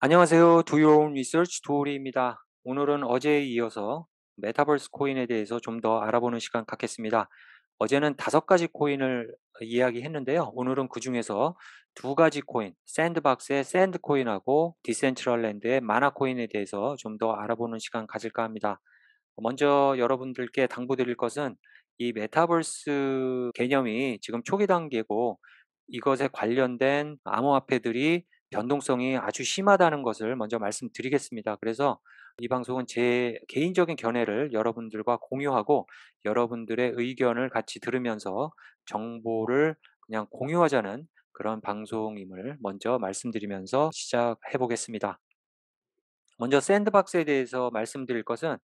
안녕하세요. 두요운 리서치 도리입니다 오늘은 어제에 이어서 메타버스 코인에 대해서 좀 더 알아보는 시간 갖겠습니다. 어제는 다섯 가지 코인을 이야기했는데요. 오늘은 그 중에서 두 가지 코인, 샌드박스의 샌드코인하고 디센트럴랜드의 마나코인에 대해서 좀 더 알아보는 시간 가질까 합니다. 먼저 여러분들께 당부드릴 것은 이 메타버스 개념이 지금 초기 단계고 이것에 관련된 암호화폐들이 변동성이 아주 심하다는 것을 먼저 말씀드리겠습니다. 그래서 이 방송은 제 개인적인 견해를 여러분들과 공유하고 여러분들의 의견을 같이 들으면서 정보를 그냥 공유하자는 그런 방송임을 먼저 말씀드리면서 시작해 보겠습니다. 먼저 샌드박스에 대해서 말씀드릴 것은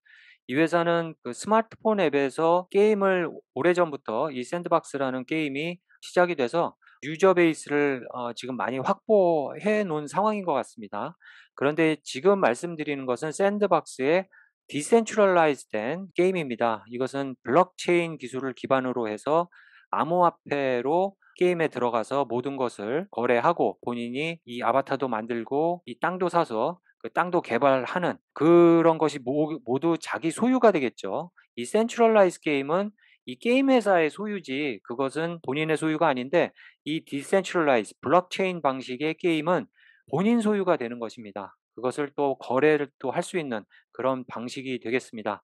이 회사는 그 스마트폰 앱에서 게임을 오래전부터 이 샌드박스라는 게임이 시작이 돼서 유저 베이스를 어, 지금 많이 확보해 놓은 상황인 것 같습니다. 그런데 지금 말씀드리는 것은 샌드박스의 디센츄럴라이즈된 게임입니다. 이것은 블록체인 기술을 기반으로 해서 암호화폐로 게임에 들어가서 모든 것을 거래하고 본인이 이 아바타도 만들고 이 땅도 사서 그 땅도 개발하는 그런 것이 모두 자기 소유가 되겠죠. 이 센츄럴라이즈 게임은 이 게임 회사의 소유지 그것은 본인의 소유가 아닌데 이 디센트럴라이즈 블록체인 방식의 게임은 본인 소유가 되는 것입니다. 그것을 또 거래를 또 할 수 있는 그런 방식이 되겠습니다.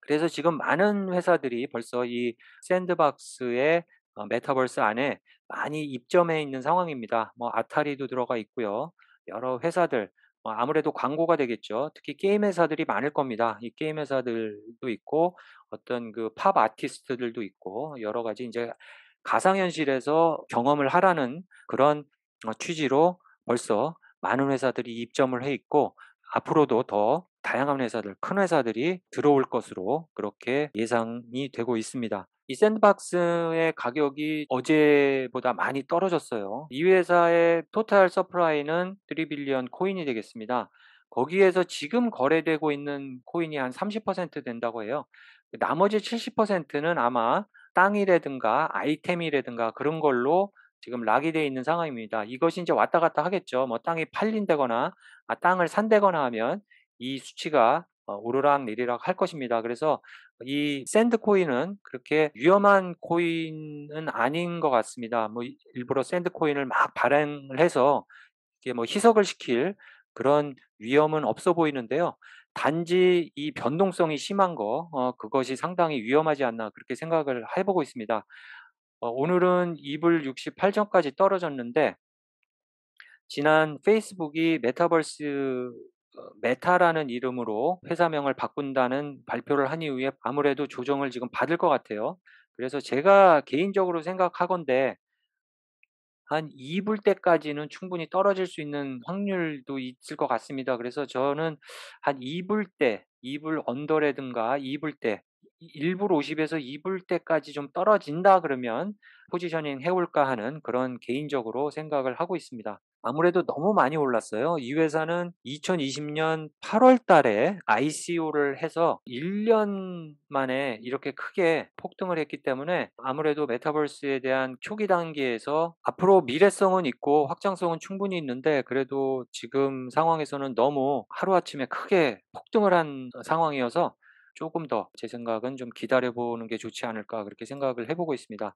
그래서 지금 많은 회사들이 벌써 이 샌드박스의 어, 메타버스 안에 많이 입점해 있는 상황입니다. 뭐 아타리도 들어가 있고요. 여러 회사들 어, 아무래도 광고가 되겠죠. 특히 게임 회사들이 많을 겁니다. 이 게임 회사들도 있고 어떤 그 팝 아티스트들도 있고 여러 가지 이제 가상현실에서 경험을 하라는 그런 어, 취지로 벌써 많은 회사들이 입점을 해 있고 앞으로도 더 다양한 회사들, 큰 회사들이 들어올 것으로 그렇게 예상이 되고 있습니다. 이 샌드박스의 가격이 어제보다 많이 떨어졌어요. 이 회사의 토탈 서프라이는 3빌리언 코인이 되겠습니다. 거기에서 지금 거래되고 있는 코인이 한 30% 된다고 해요. 나머지 70%는 아마 땅이라든가 아이템이라든가 그런 걸로 지금 락이 되어 있는 상황입니다. 이것이 이제 왔다 갔다 하겠죠. 뭐 땅이 팔린다거나 아, 땅을 산다거나 하면 이 수치가 어, 오르락 내리락 할 것입니다. 그래서 이 샌드 코인은 그렇게 위험한 코인은 아닌 것 같습니다. 뭐 일부러 샌드 코인을 막 발행을 해서 이게 뭐 희석을 시킬 그런 위험은 없어 보이는데요. 단지 이 변동성이 심한 거, 어, 그것이 상당히 위험하지 않나 그렇게 생각을 해보고 있습니다. 어, 오늘은 이불6 8점까지 떨어졌는데 지난 페이스북이 메타버스 어, 메타라는 이름으로 회사명을 바꾼다는 발표를 한 이후에 아무래도 조정을 지금 받을 것 같아요. 그래서 제가 개인적으로 생각하건데 한 2불 때까지는 충분히 떨어질 수 있는 확률도 있을 것 같습니다. 그래서 저는 한 2불 때, 2불 언더레든가 2불 때, 1불 50에서 2불 때까지 좀 떨어진다 그러면 포지셔닝 해올까 하는 그런 개인적으로 생각을 하고 있습니다. 아무래도 너무 많이 올랐어요. 이 회사는 2020년 8월 달에 ICO를 해서 1년 만에 이렇게 크게 폭등을 했기 때문에 아무래도 메타버스에 대한 초기 단계에서 앞으로 미래성은 있고 확장성은 충분히 있는데 그래도 지금 상황에서는 너무 하루아침에 크게 폭등을 한 상황이어서 조금 더 제 생각은 좀 기다려보는 게 좋지 않을까 그렇게 생각을 해보고 있습니다.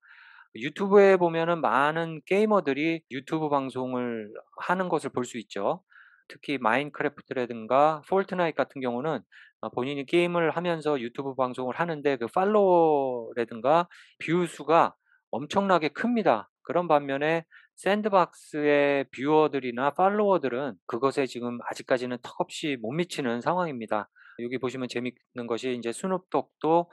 유튜브에 보면은 많은 게이머들이 유튜브 방송을 하는 것을 볼 수 있죠. 특히 마인크래프트라든가 폴트나잇 같은 경우는 아, 본인이 게임을 하면서 유튜브 방송을 하는데 그 팔로워라든가 뷰 수가 엄청나게 큽니다. 그런 반면에 샌드박스의 뷰어들이나 팔로워들은 그것에 지금 아직까지는 턱없이 못 미치는 상황입니다. 여기 보시면 재밌는 것이 이제 스눕독도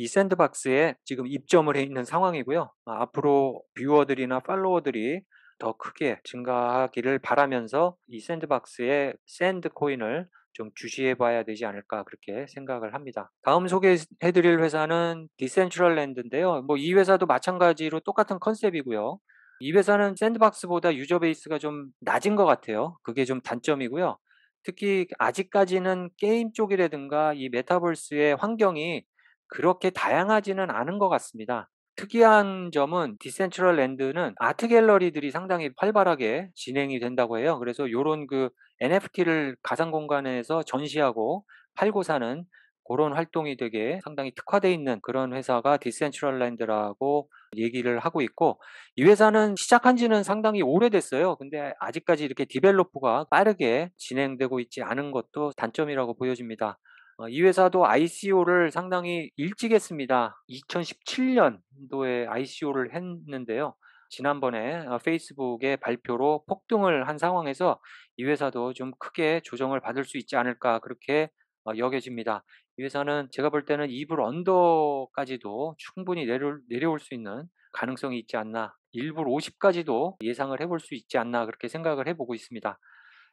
이 샌드박스에 지금 입점을 해 있는 상황이고요. 아, 앞으로 뷰어들이나 팔로워들이 더 크게 증가하기를 바라면서 이 샌드박스의 샌드코인을 좀 주시해 봐야 되지 않을까 그렇게 생각을 합니다. 다음 소개해 드릴 회사는 디센트럴랜드인데요. 뭐 이 회사도 마찬가지로 똑같은 컨셉이고요. 이 회사는 샌드박스보다 유저 베이스가 좀 낮은 것 같아요. 그게 좀 단점이고요. 특히 아직까지는 게임 쪽이라든가 이 메타버스의 환경이 그렇게 다양하지는 않은 것 같습니다. 특이한 점은 디센트럴 랜드는 아트 갤러리들이 상당히 활발하게 진행이 된다고 해요. 그래서 이런 그 NFT를 가상 공간에서 전시하고 팔고 사는 그런 활동이 되게 상당히 특화되어 있는 그런 회사가 디센트럴 랜드라고 얘기를 하고 있고 이 회사는 시작한 지는 상당히 오래됐어요. 근데 아직까지 이렇게 디벨로프가 빠르게 진행되고 있지 않은 것도 단점이라고 보여집니다. 어, 이 회사도 ICO를 상당히 일찍 했습니다. 2017년도에 ICO를 했는데요. 지난번에 어, 페이스북의 발표로 폭등을 한 상황에서 이 회사도 좀 크게 조정을 받을 수 있지 않을까 그렇게 어, 여겨집니다. 이 회사는 제가 볼 때는 이불 언더까지도 충분히 내려, 내려올 수 있는 가능성이 있지 않나 일불 50까지도 예상을 해볼 수 있지 않나 그렇게 생각을 해보고 있습니다.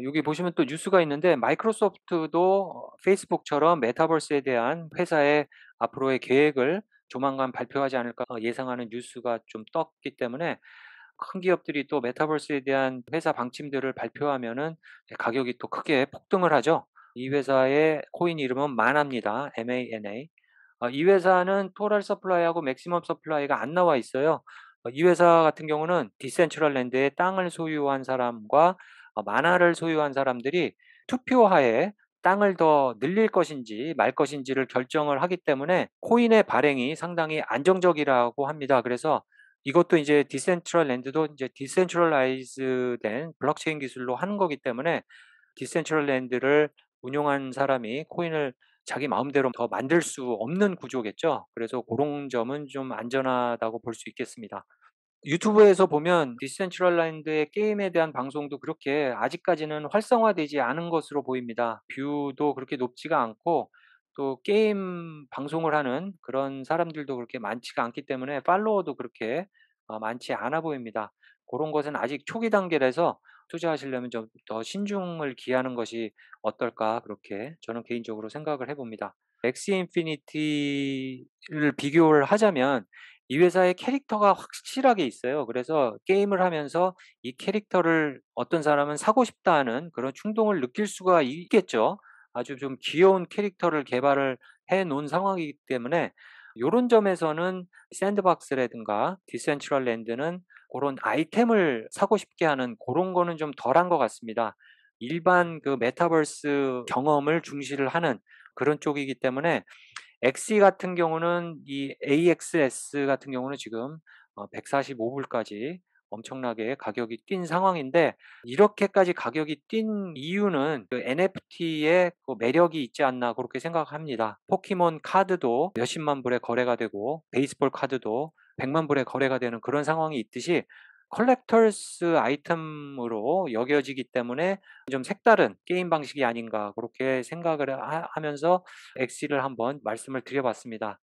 여기 보시면 또 뉴스가 있는데 마이크로소프트도 페이스북처럼 메타버스에 대한 회사의 앞으로의 계획을 조만간 발표하지 않을까 예상하는 뉴스가 좀 떴기 때문에 큰 기업들이 또 메타버스에 대한 회사 방침들을 발표하면은 가격이 또 크게 폭등을 하죠. 이 회사의 코인 이름은 만합니다. MANA. 어, 이 회사는 토랄 서플라이하고 맥시멈 서플라이가 안 나와 있어요. 어, 이 회사 같은 경우는 디센트럴랜드의 땅을 소유한 사람과 어, 만화를 소유한 사람들이 투표하에 땅을 더 늘릴 것인지 말 것인지를 결정을 하기 때문에 코인의 발행이 상당히 안정적이라고 합니다. 그래서 이것도 이제 디센트럴 랜드도 이제 디센트럴라이즈 된 블록체인 기술로 하는 거기 때문에 디센트럴 랜드를 운용한 사람이 코인을 자기 마음대로 더 만들 수 없는 구조겠죠. 그래서 그런 점은 좀 안전하다고 볼 수 있겠습니다. 유튜브에서 보면 디센트럴라인드의 게임에 대한 방송도 그렇게 아직까지는 활성화되지 않은 것으로 보입니다. 뷰도 그렇게 높지가 않고 또 게임 방송을 하는 그런 사람들도 그렇게 많지가 않기 때문에 팔로워도 그렇게 어, 많지 않아 보입니다. 그런 것은 아직 초기 단계라서 투자하시려면 좀 더 신중을 기하는 것이 어떨까 그렇게 저는 개인적으로 생각을 해봅니다. 엑스 인피니티를 비교를 하자면 이 회사의 캐릭터가 확실하게 있어요. 그래서 게임을 하면서 이 캐릭터를 어떤 사람은 사고 싶다 하는 그런 충동을 느낄 수가 있겠죠. 아주 좀 귀여운 캐릭터를 개발을 해 놓은 상황이기 때문에 이런 점에서는 샌드박스라든가 디센트럴랜드는 그런 아이템을 사고 싶게 하는 그런 거는 좀 덜한 것 같습니다. 일반 그 메타버스 경험을 중시를 하는 그런 쪽이기 때문에 XE 같은 경우는 이 AXS 같은 경우는 지금 145불까지 어, 엄청나게 가격이 뛴 상황인데 이렇게까지 가격이 뛴 이유는 그 NFT의 그 매력이 있지 않나 그렇게 생각합니다. 포켓몬 카드도 몇십만 불에 거래가 되고 베이스볼 카드도 1 0 0만 불에 거래가 되는 그런 상황이 있듯이 컬렉터스 아이템으로 여겨지기 때문에 좀 색다른 게임 방식이 아닌가 그렇게 생각을 하, 면서 엑시를 한번 말씀을 드려봤습니다.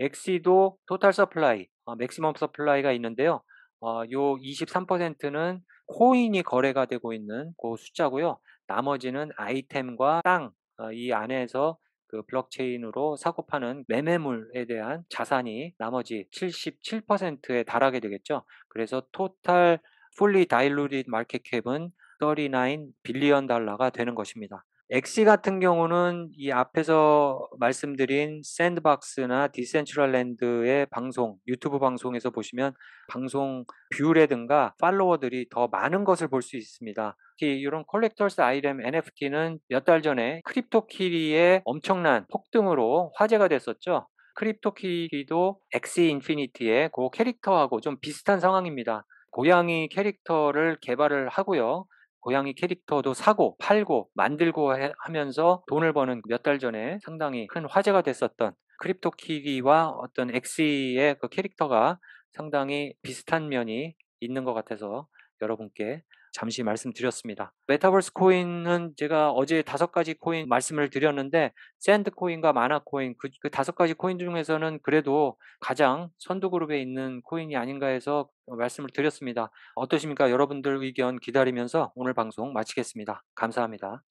엑시도 토탈 서플라이, 어, 맥시멈 서플라이가 있는데요. 어, 요 23%는 코인이 거래가 되고 있는 그 숫자고요. 나머지는 아이템과 땅, 어, 이 안에서 그 블록체인으로 사고 파는 매매물에 대한 자산이 나머지 77%에 달하게 되겠죠. 그래서 토탈 풀리 다일루리 마켓캡은 39 빌리언 달러가 되는 것입니다. 엑시 같은 경우는 이 앞에서 말씀드린 샌드박스나 디센츄럴랜드의 방송, 유튜브 방송에서 보시면 방송 뷰라든가 팔로워들이 더 많은 것을 볼 수 있습니다. 특히 이런 컬렉터스 아이템 NFT는 몇 달 전에 크립토키리의 엄청난 폭등으로 화제가 됐었죠. 크립토키리도 엑시 인피니티의 그 캐릭터하고 좀 비슷한 상황입니다. 고양이 캐릭터를 개발을 하고요. 고양이 캐릭터도 사고 팔고 만들고 하면서 돈을 버는 몇 달 전에 상당히 큰 화제가 됐었던 크립토키위와 어떤 엑시의 그 캐릭터가 상당히 비슷한 면이 있는 것 같아서 여러분께 잠시 말씀드렸습니다. 메타버스 코인은 제가 어제 다섯 가지 코인 말씀을 드렸는데 샌드 코인과 마나 코인 그, 그, 다섯 가지 코인 중에서는 그래도 가장 선두 그룹에 있는 코인이 아닌가 해서 말씀을 드렸습니다. 어떠십니까? 여러분들 의견 기다리면서 오늘 방송 마치겠습니다. 감사합니다.